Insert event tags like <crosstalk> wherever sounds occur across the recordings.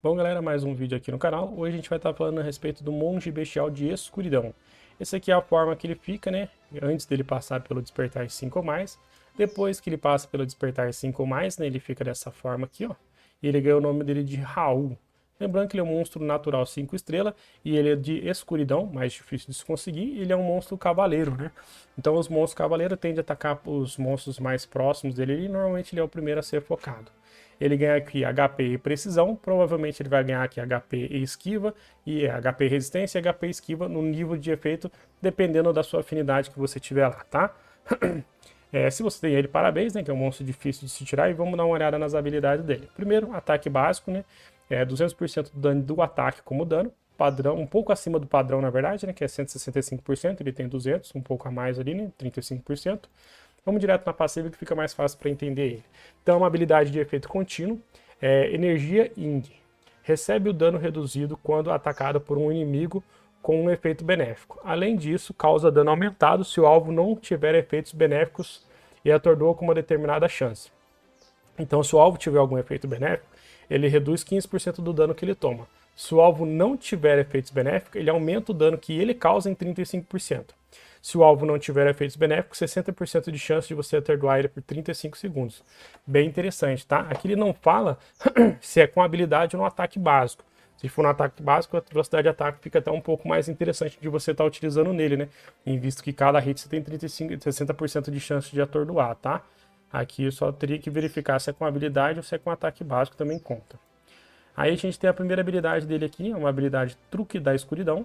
Bom galera, mais um vídeo aqui no canal. Hoje a gente vai estar tá falando a respeito do Monge Bestial de Escuridão. Esse aqui é a forma que ele fica, né? Antes dele passar pelo Despertar 5 ou mais. Depois que ele passa pelo Despertar 5 ou mais, né? Ele fica dessa forma aqui, ó. E ele ganha o nome dele de Raul. Lembrando que ele é um monstro natural 5 estrela e ele é de escuridão, mais difícil de se conseguir, ele é um monstro cavaleiro, né? Então os monstros cavaleiros tendem a atacar os monstros mais próximos dele e normalmente ele é o primeiro a ser focado. Ele ganha aqui HP e precisão, provavelmente ele vai ganhar aqui HP e esquiva, e é, HP e resistência e HP e esquiva no nível de efeito, dependendo da sua afinidade que você tiver lá, tá? <clears throat> É, se você tem ele, parabéns, né? Que é um monstro difícil de se tirar. E vamos dar uma olhada nas habilidades dele. Primeiro, ataque básico, né? É 200% do dano do ataque como dano. Padrão, um pouco acima do padrão, na verdade, né? Que é 165%. Ele tem 200, um pouco a mais ali, né? 35%. Vamos direto na passiva que fica mais fácil para entender ele. Então, é uma habilidade de efeito contínuo, é energia Ing. Recebe o dano reduzido quando atacado por um inimigo com um efeito benéfico. Além disso, causa dano aumentado se o alvo não tiver efeitos benéficos e atordoa com uma determinada chance. Então, se o alvo tiver algum efeito benéfico, ele reduz 15% do dano que ele toma. Se o alvo não tiver efeitos benéficos, ele aumenta o dano que ele causa em 35%. Se o alvo não tiver efeitos benéficos, 60% de chance de você atordoar ele por 35 segundos. Bem interessante, tá? Aqui ele não fala <clears throat> se é com habilidade ou no ataque básico. Se for no ataque básico, a velocidade de ataque fica até um pouco mais interessante de você estar tá utilizando nele, né? Em visto que cada hit você tem 35, 60% de chance de atordoar, tá? Aqui eu só teria que verificar se é com habilidade ou se é com ataque básico, também conta. Aí a gente tem a primeira habilidade dele aqui, é uma habilidade truque da escuridão.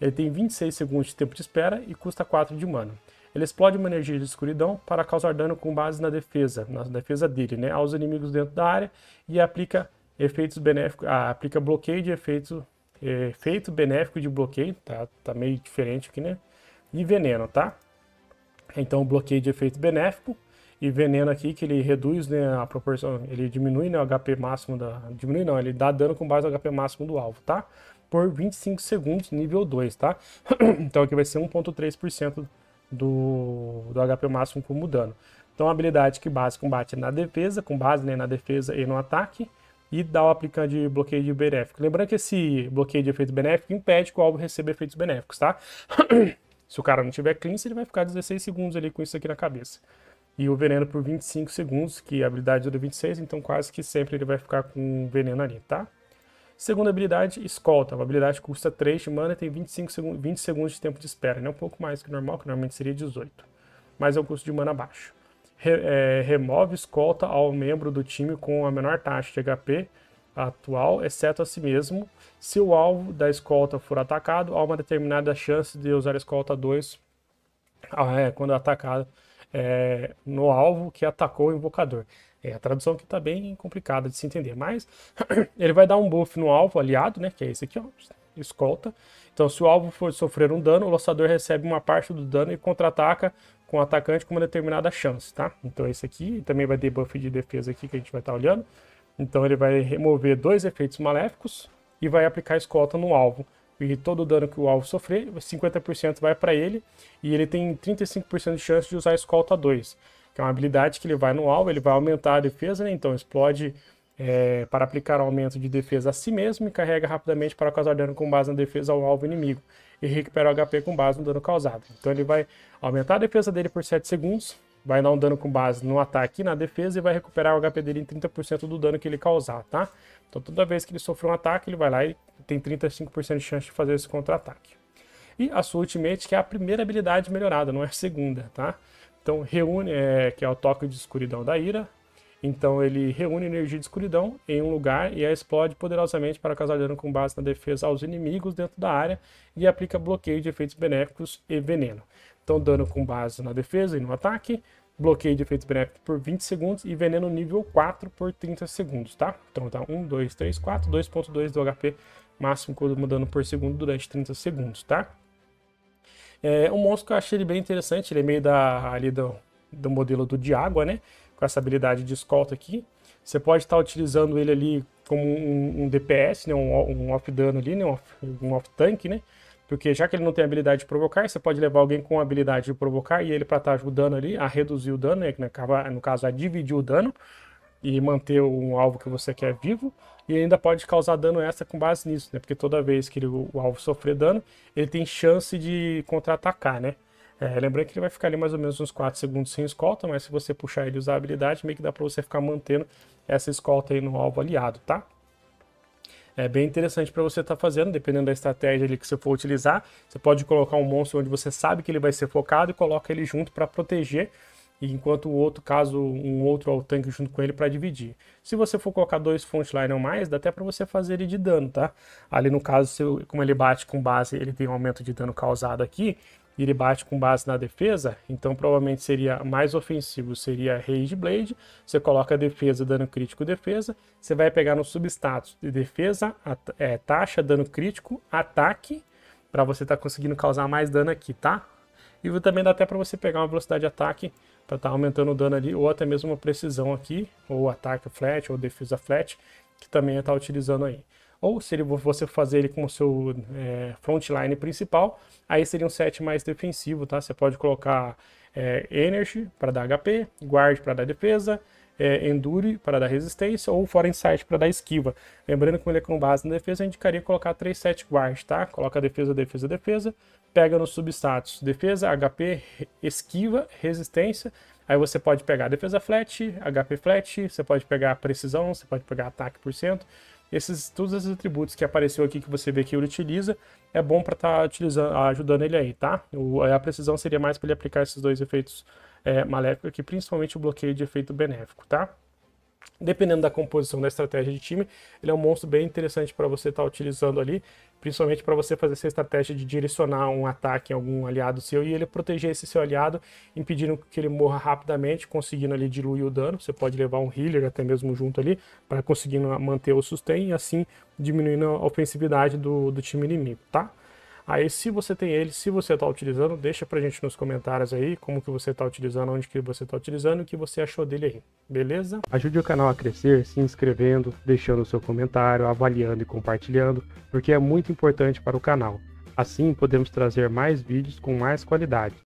Ele tem 26 segundos de tempo de espera e custa 4 de mana. Ele explode uma energia de escuridão para causar dano com base na defesa, na defesa dele, né, aos inimigos dentro da área e aplica efeitos benéficos, ah, aplica bloqueio de efeito, eh, efeito benéfico de bloqueio, tá, tá meio diferente aqui, né, e veneno, tá? Então bloqueio de efeito benéfico e veneno aqui que ele reduz né, a proporção, ele diminui né, o HP máximo da, diminui não, ele dá dano com base no HP máximo do alvo, tá? por 25 segundos, nível 2, tá? <clears throat> então aqui vai ser 1.3% do, do HP máximo como dano. Então, habilidade que base combate na defesa, com base né, na defesa e no ataque, e dá o aplicando de bloqueio de benéfico. Lembrando que esse bloqueio de efeito benéfico impede que o alvo receba efeitos benéficos, tá? <clears throat> Se o cara não tiver cleanse, ele vai ficar 16 segundos ali com isso aqui na cabeça. E o veneno por 25 segundos, que a habilidade dura 26, então quase que sempre ele vai ficar com veneno ali, tá? Segunda habilidade, escolta. A habilidade custa 3 de mana e tem 25 seg 20 segundos de tempo de espera. é Um pouco mais que normal, que normalmente seria 18. Mas é um custo de mana baixo. Re é, remove escolta ao membro do time com a menor taxa de HP atual, exceto a si mesmo. Se o alvo da escolta for atacado, há uma determinada chance de usar a escolta 2 ah, é, quando atacado é, no alvo que atacou o invocador. É, a tradução que está bem complicada de se entender, mas <clears throat> ele vai dar um buff no alvo aliado, né, que é esse aqui, ó, escolta. Então, se o alvo for sofrer um dano, o lançador recebe uma parte do dano e contra-ataca com o atacante com uma determinada chance, tá? Então, esse aqui também vai ter buff de defesa aqui que a gente vai estar tá olhando. Então, ele vai remover dois efeitos maléficos e vai aplicar escolta no alvo. E todo o dano que o alvo sofrer, 50% vai para ele e ele tem 35% de chance de usar escolta 2 que é uma habilidade que ele vai no alvo, ele vai aumentar a defesa, né? então explode é, para aplicar aumento de defesa a si mesmo e carrega rapidamente para causar dano com base na defesa ao alvo inimigo e recupera o HP com base no dano causado. Então ele vai aumentar a defesa dele por 7 segundos, vai dar um dano com base no ataque e na defesa e vai recuperar o HP dele em 30% do dano que ele causar, tá? Então toda vez que ele sofre um ataque, ele vai lá e tem 35% de chance de fazer esse contra-ataque. E a sua ultimate, que é a primeira habilidade melhorada, não é a segunda, tá? Então reúne, é, que é o toque de escuridão da ira. Então ele reúne energia de escuridão em um lugar e a explode poderosamente para causar dano com base na defesa aos inimigos dentro da área e aplica bloqueio de efeitos benéficos e veneno. Então dano com base na defesa e no ataque, bloqueio de efeitos benéficos por 20 segundos e veneno nível 4 por 30 segundos, tá? Então tá 1, 2, 3, 4, 2.2 do HP máximo como dano por segundo durante 30 segundos, tá? É um monstro que eu achei ele bem interessante, ele é meio da, ali do, do modelo do Diágua, né? Com essa habilidade de escolta aqui. Você pode estar utilizando ele ali como um, um DPS, né? um, um off-dano ali, né? um off-tank, um off né? Porque já que ele não tem habilidade de provocar, você pode levar alguém com habilidade de provocar e ele para estar tá ajudando ali a reduzir o dano, né? no caso a é dividir o dano e manter um alvo que você quer vivo, e ainda pode causar dano extra com base nisso, né? Porque toda vez que ele, o alvo sofrer dano, ele tem chance de contra-atacar, né? É, lembrando que ele vai ficar ali mais ou menos uns 4 segundos sem escolta, mas se você puxar ele e usar a habilidade, meio que dá para você ficar mantendo essa escolta aí no alvo aliado, tá? É bem interessante para você estar tá fazendo, dependendo da estratégia ali que você for utilizar. Você pode colocar um monstro onde você sabe que ele vai ser focado e coloca ele junto para proteger enquanto o outro caso um outro ao tanque junto com ele para dividir. Se você for colocar dois frontline ou mais, dá até para você fazer ele de dano, tá? Ali no caso, se, como ele bate com base, ele tem um aumento de dano causado aqui, e ele bate com base na defesa, então provavelmente seria mais ofensivo, seria Rage Blade, você coloca defesa, dano crítico, defesa, você vai pegar no substatus de defesa, é, taxa, dano crítico, ataque, para você estar tá conseguindo causar mais dano aqui, tá? E também dá até para você pegar uma velocidade de ataque para estar tá aumentando o dano ali, ou até mesmo a precisão aqui, ou ataque flat, ou defesa flat, que também está utilizando aí. Ou se ele, você fazer ele com o seu é, frontline principal, aí seria um set mais defensivo, tá? Você pode colocar é, Energy para dar HP, Guard para dar defesa, é, Endure para dar resistência ou Foreign Sight para dar esquiva. Lembrando que como ele é com base na defesa, eu indicaria colocar 3 set guard, tá? Coloca defesa, defesa, defesa, pega no substatus defesa, HP, esquiva, resistência. Aí você pode pegar defesa flat, HP flat, você pode pegar precisão, você pode pegar ataque por cento. Esses, todos esses atributos que apareceu aqui que você vê que ele utiliza, é bom para estar tá utilizando, ajudando ele aí, tá? O, a precisão seria mais para ele aplicar esses dois efeitos é, maléfico que principalmente o bloqueio de efeito benéfico, tá? Dependendo da composição da estratégia de time, ele é um monstro bem interessante para você estar tá utilizando ali, principalmente para você fazer essa estratégia de direcionar um ataque em algum aliado seu e ele proteger esse seu aliado, impedindo que ele morra rapidamente, conseguindo ali diluir o dano. Você pode levar um healer até mesmo junto ali, para conseguindo manter o sustain e assim diminuindo a ofensividade do, do time inimigo, tá? Aí se você tem ele, se você está utilizando, deixa pra gente nos comentários aí como que você está utilizando, onde que você está utilizando e o que você achou dele aí, beleza? Ajude o canal a crescer se inscrevendo, deixando o seu comentário, avaliando e compartilhando, porque é muito importante para o canal. Assim podemos trazer mais vídeos com mais qualidade.